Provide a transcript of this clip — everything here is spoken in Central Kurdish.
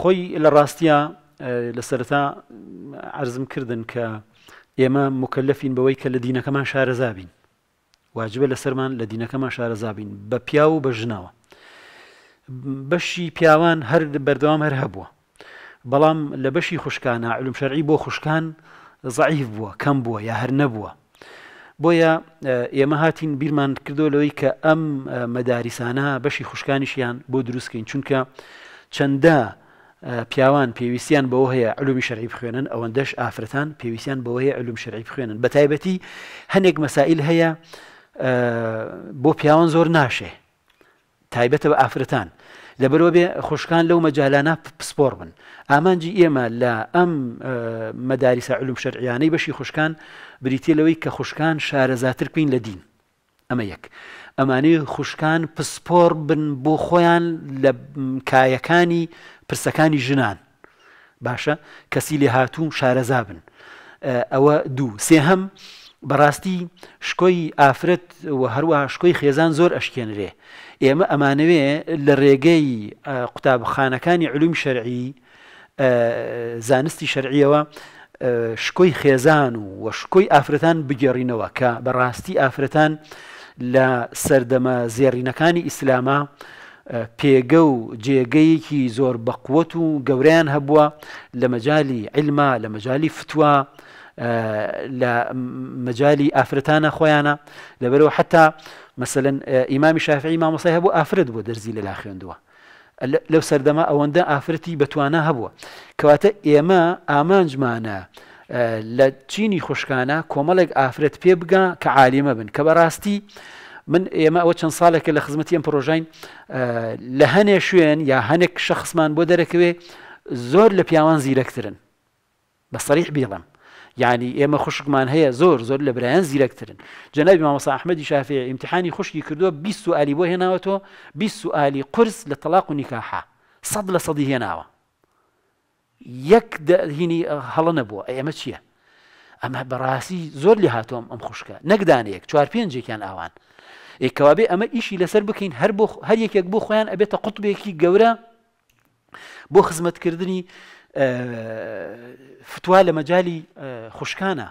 خۆی لە ڕاستە لە سەرتا عرزم کردن کە ئێمە مکەلفین بەوەی کە لە دینەکەمان شارەزابین واجبە لەسەرمان لە دینەکەمان شارەزابین بە پیا و بە ژناوە بەشی پیاوان هەر بەردەوام هەر هەبووە بەڵام لە بەشی خوشکانە علوم شەرعی بۆ خوشکان زعیف بووە کەم بووە یا هەر نەبووە بۆیە ئێمە هاتین بیرمان کردۆ لەوەی کە ئەم مەدارسانە بەشی خوشکانیشیان بۆ دروستکەین چونکە چەندە پیاوان پێویستیان بەوە هەیە علومی شەرعی بخوێنن ئەوەندەش ئافرەتان پێویستیان بەوەیە علوم شەرعی بخوێنن بە تایبەتی هەنێک مەسائل هەیە بۆ پیاوان زۆر ناشێ تایبەتە بە ئافرەتان لەبەرەوە بێ خوشکان لەو مەجالانە پسپۆر بن ئامانجی ئێمە لە ئەم مەداریسە علوم شەرعیانەی بەشی خوشکان بریتێ لەوەی کە خوشکان شارەزاتر بین لە دین ئەمە یەک ئەمانەی خوشکان پسپۆر بن بۆ خۆیان لە کایەکانی پرسەکانی ژنان باشە کەسی لێ هاتوو شارەزا بن ئەوە دوو سێهم بەڕاستی شکۆی ئافرەت و هەروە شکۆی خێزان زۆر ئەشکێنرێ ئێمە ئەمانەوێ لە ڕێگەی قوتابخانەکانی علوم شەرعی زانستی شەرعیەوە شکۆی خێزان و وە شکۆی ئافرەتان بگەڕینەوە کە بەڕاستی ئافرەتان لە سەردەمە زێڕینەکانی ئیسلامە پێگە و جێگەیەکی زۆر بەقوت و گەوریان هەبووە لە مەجای علما لە مەجای فتووە لە مەجای ئافرەتانە خۆیانە لەبەرەوە حتا مثلن ئیمامی شافعی مامۆسای هەبوو ئافرەت بۆ دەرزی لەلا خوێندووە لەو سەردەما ئەوەندە ئافرەتی بەتوانە هەبووە کەواتە ئێمە ئامانجمانە لە چینی خوشکانە کۆمەڵێک ئافرەت پێ بگا کە عالیمە بن کە بەڕاستی من ئێمە ئەوە چەند ساڵێکە لە خزمەتی ئەم پرۆژین لە هەنێ شوێن یا هەنێک شەخصمان بۆ دەرەکەوێ زۆر لە پیاوان زیرەکترن بە سەریح بیڵم یعنی ئێمە خوشکمان هەیە زۆر زۆر لە برایەن زیرەکترن جەنابی مامەسا ئەحمەدی شافێ ئیمتحانی خوشکی کردووە 20 سوالی بۆ هێناوەتەوە 20 سوالی قرس لە تەلاق و نیکاحا سەد لە سەدی هێناوە یەک هینی هەڵە نەبووە ئێمە چییە؟ ئەمە بەڕاستی زۆر لە هاتۆم ئەم خوشکە نەکدانەیەک چوار پێنجێکیان ئاوان ێکەوابێ ئەمە ئیشی لەسەر بکەین هەر بۆ هەر یەکێک بۆ خۆیان ئەبێتە قوتبێکی گەورە بۆ خزمەتکردنی فتووا لە مەجای خوشکانە.